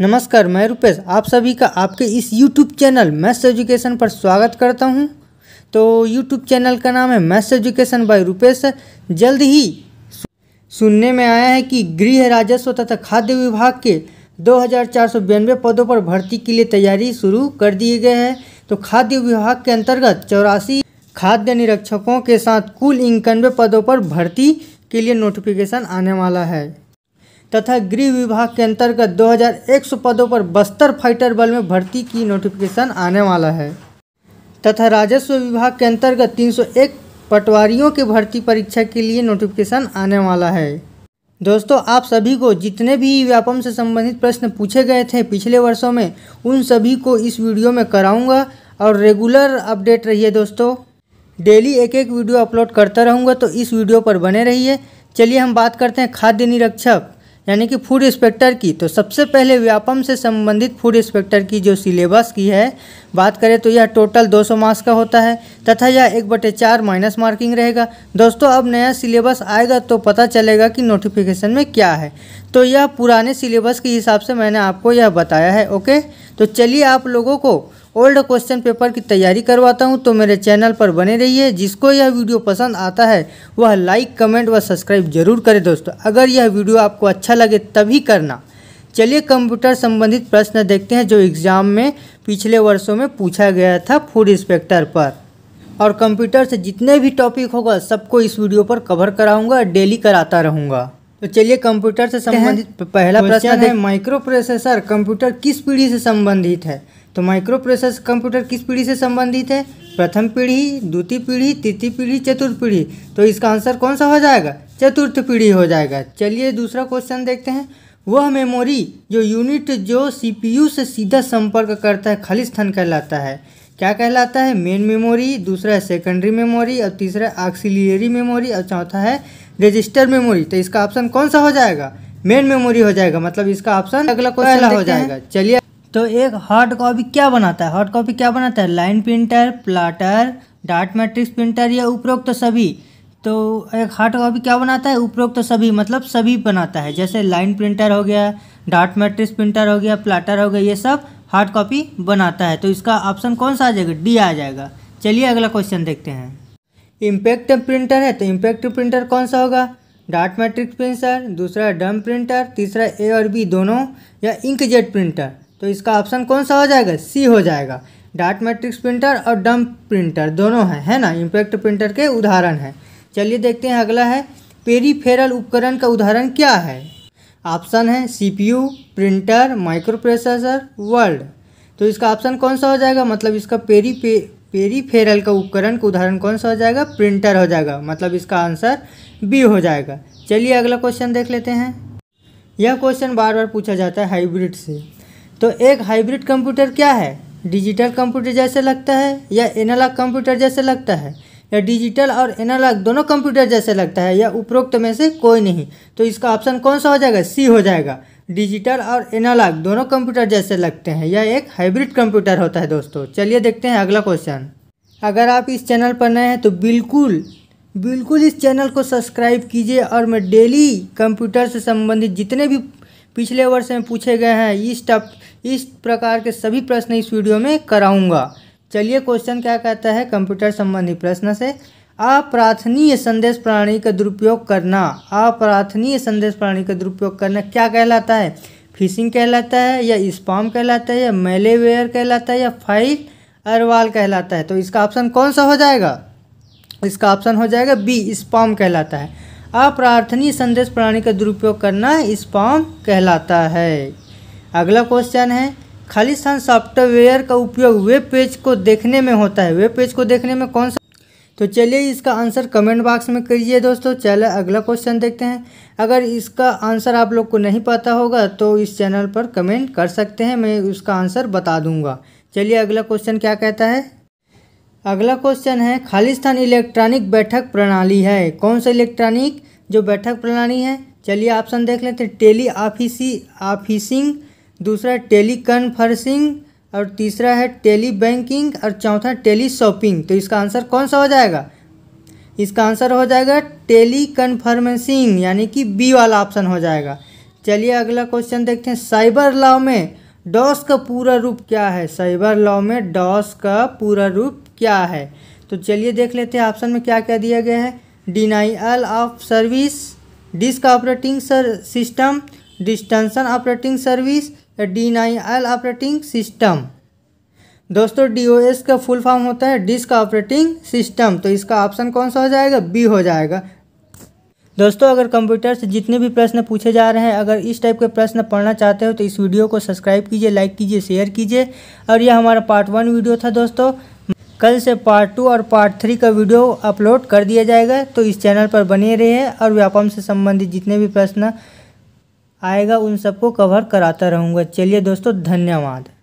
नमस्कार मैं रुपेश आप सभी का आपके इस यूट्यूब चैनल मैथ्स एजुकेशन पर स्वागत करता हूं तो यूट्यूब चैनल का नाम है मैथ्स एजुकेशन बाय रुपेश जल्द ही सुनने में आया है कि गृह राजस्व तथा खाद्य विभाग के दो पदों पर भर्ती के लिए तैयारी शुरू कर दिए गए हैं तो खाद्य विभाग के अंतर्गत चौरासी खाद्य निरीक्षकों के साथ कुल इक्यानवे पदों पर भर्ती के लिए नोटिफिकेशन आने वाला है तथा गृह विभाग के अंतर्गत 2100 पदों पर बस्तर फाइटर बल में भर्ती की नोटिफिकेशन आने वाला है तथा राजस्व विभाग के अंतर्गत 301 पटवारियों के भर्ती परीक्षा के लिए नोटिफिकेशन आने वाला है दोस्तों आप सभी को जितने भी व्यापम से संबंधित प्रश्न पूछे गए थे पिछले वर्षों में उन सभी को इस वीडियो में कराऊंगा और रेगुलर अपडेट रहिए दोस्तों डेली एक एक वीडियो अपलोड करता रहूँगा तो इस वीडियो पर बने रहिए चलिए हम बात करते हैं खाद्य निरीक्षक यानी कि फूड इंस्पेक्टर की तो सबसे पहले व्यापम से संबंधित फूड इंस्पेक्टर की जो सिलेबस की है बात करें तो यह टोटल 200 मार्क्स का होता है तथा यह एक बटे चार माइनस मार्किंग रहेगा दोस्तों अब नया सिलेबस आएगा तो पता चलेगा कि नोटिफिकेशन में क्या है तो यह पुराने सिलेबस के हिसाब से मैंने आपको यह बताया है ओके तो चलिए आप लोगों को ओल्ड क्वेश्चन पेपर की तैयारी करवाता हूँ तो मेरे चैनल पर बने रहिए जिसको यह वीडियो पसंद आता है वह लाइक कमेंट व सब्सक्राइब जरूर करें दोस्तों अगर यह वीडियो आपको अच्छा लगे तभी करना चलिए कंप्यूटर संबंधित प्रश्न देखते हैं जो एग्ज़ाम में पिछले वर्षों में पूछा गया था फूड इंस्पेक्टर पर और कंप्यूटर से जितने भी टॉपिक होगा सबको इस वीडियो पर कवर कराऊंगा डेली कराता रहूंगा तो चलिए कंप्यूटर से संबंधित पहला प्रश्न है माइक्रो प्रोसेसर कंप्यूटर किस पीढ़ी से संबंधित है तो माइक्रो प्रोसेस कंप्यूटर किस पीढ़ी से संबंधित है प्रथम पीढ़ी द्वितीय पीढ़ी तृतीय पीढ़ी चतुर्थ पीढ़ी तो इसका आंसर कौन सा हो जाएगा चतुर्थ पीढ़ी हो जाएगा चलिए दूसरा क्वेश्चन देखते हैं वह मेमोरी जो यूनिट जो सीपीयू से सीधा संपर्क करता है खालिस्थान कहलाता है क्या कहलाता है मेन मेमोरी दूसरा है सेकेंडरी मेमोरी और तीसरा है ऑक्सीलियरी मेमोरी और चौथा है रजिस्टर मेमोरी तो इसका ऑप्शन कौन सा हो जाएगा मेन मेमोरी हो जाएगा मतलब इसका ऑप्शन अगला क्वेश्चन हो जाएगा चलिए तो एक हार्ड कॉपी क्या बनाता है हार्ड कॉपी क्या बनाता है line printer plotter dot matrix printer या उपरोक्त तो सभी तो एक हार्ड कॉपी क्या बनाता है उपरोक्त तो सभी मतलब सभी बनाता है जैसे लाइन प्रिंटर हो गया डाट मैट्रिक्स प्रिंटर हो गया प्लाटर हो गया ये सब हार्ड कॉपी बनाता है तो इसका ऑप्शन कौन सा आ जाएगा डी आ जाएगा चलिए अगला क्वेश्चन देखते हैं इम्पैक्ट प्रिंटर है तो इम्पैक्ट प्रिंटर कौन सा होगा डाट मैट्रिक्स प्रिंटर दूसरा डम प्रिंटर तीसरा ए और बी दोनों या इंकजेट प्रिंटर तो इसका ऑप्शन कौन सा हो जाएगा सी हो जाएगा डाट मैट्रिक्स प्रिंटर और डम्प प्रिंटर दोनों हैं है ना इम्पैक्ट प्रिंटर के उदाहरण हैं चलिए देखते हैं अगला है पेरीफेरल उपकरण का उदाहरण क्या है ऑप्शन है CPU, printer microprocessor world तो इसका ऑप्शन कौन सा हो जाएगा मतलब इसका पेरी पे पेरीफेरल का उपकरण का उदाहरण कौन सा हो जाएगा प्रिंटर हो जाएगा मतलब इसका आंसर बी हो जाएगा चलिए अगला क्वेश्चन देख लेते हैं यह क्वेश्चन बार बार पूछा जाता है हाइब्रिड से तो एक हाइब्रिड कंप्यूटर क्या है डिजिटल कंप्यूटर जैसे लगता है या एनालॉग कंप्यूटर जैसे लगता है या डिजिटल और एनालॉग दोनों कंप्यूटर जैसे लगता है या उपरोक्त में से कोई नहीं तो इसका ऑप्शन कौन सा हो जाएगा सी हो जाएगा डिजिटल और एनालॉग दोनों कंप्यूटर जैसे लगते हैं यह एक हाइब्रिड कंप्यूटर होता है दोस्तों चलिए देखते हैं अगला क्वेश्चन अगर आप इस चैनल पर नए हैं तो बिल्कुल बिल्कुल इस चैनल को सब्सक्राइब कीजिए और मैं डेली कंप्यूटर से संबंधित जितने भी पिछले वर्ष में पूछे गए हैं इस टॉप इस प्रकार के सभी प्रश्न इस वीडियो में कराऊंगा चलिए क्वेश्चन क्या कहता है कंप्यूटर संबंधी प्रश्न से अप्रार्थनीय संदेश प्रणाली का दुरुपयोग करना अप्रार्थनीय संदेश प्रणाली का दुरुपयोग करना क्या कहलाता है फिशिंग कहलाता है या स्पॉम कहलाता है या मेलेवेयर कहलाता है या फाइल अरवाल कहलाता है तो इसका ऑप्शन कौन सा हो जाएगा इसका ऑप्शन हो जाएगा बी स्पॉम कहलाता है अप्रार्थनीय संदेश प्रणाली का दुरुपयोग करना स्पॉम कहलाता है अगला क्वेश्चन है खालिस्तान सॉफ्टवेयर का उपयोग वेब पेज को देखने में होता है वेब पेज को देखने में कौन सा तो चलिए इसका आंसर कमेंट बॉक्स में करिए दोस्तों चलो अगला क्वेश्चन देखते हैं अगर इसका आंसर आप लोग को नहीं पता होगा तो इस चैनल पर कमेंट कर सकते हैं मैं उसका आंसर बता दूंगा चलिए अगला क्वेश्चन क्या कहता है अगला क्वेश्चन है खालिस्तान इलेक्ट्रॉनिक बैठक प्रणाली है कौन सा इलेक्ट्रॉनिक जो बैठक प्रणाली है चलिए ऑप्शन देख लेते हैं टेली ऑफिसी ऑफिसिंग दूसरा टेली कन्फर्सिंग और तीसरा है टेली बैंकिंग और चौथा टेली शॉपिंग तो इसका आंसर कौन सा हो जाएगा इसका आंसर हो जाएगा टेली कन्फर्मेंसिंग यानी कि बी वाला ऑप्शन हो जाएगा चलिए अगला क्वेश्चन देखते हैं साइबर लॉ में डॉस का पूरा रूप क्या है साइबर लॉ में डॉस का पूरा रूप क्या है तो चलिए देख लेते हैं ऑप्शन में क्या क्या दिया गया है denial of service disk operating sir system distension operating service D nine L operating system दोस्तों डीओएस का फुल फॉर्म होता है डिस्क ऑपरेटिंग सिस्टम तो इसका ऑप्शन कौन सा हो जाएगा बी हो जाएगा दोस्तों अगर कंप्यूटर से जितने भी प्रश्न पूछे जा रहे हैं अगर इस टाइप के प्रश्न पढ़ना चाहते हो तो इस वीडियो को सब्सक्राइब कीजिए लाइक कीजिए शेयर कीजिए और यह हमारा पार्ट वन वीडियो था दोस्तों कल से पार्ट टू और पार्ट थ्री का वीडियो अपलोड कर दिया जाएगा तो इस चैनल पर बने रहिए और व्यापम से संबंधित जितने भी प्रश्न आएगा उन सबको कवर कराता रहूँगा चलिए दोस्तों धन्यवाद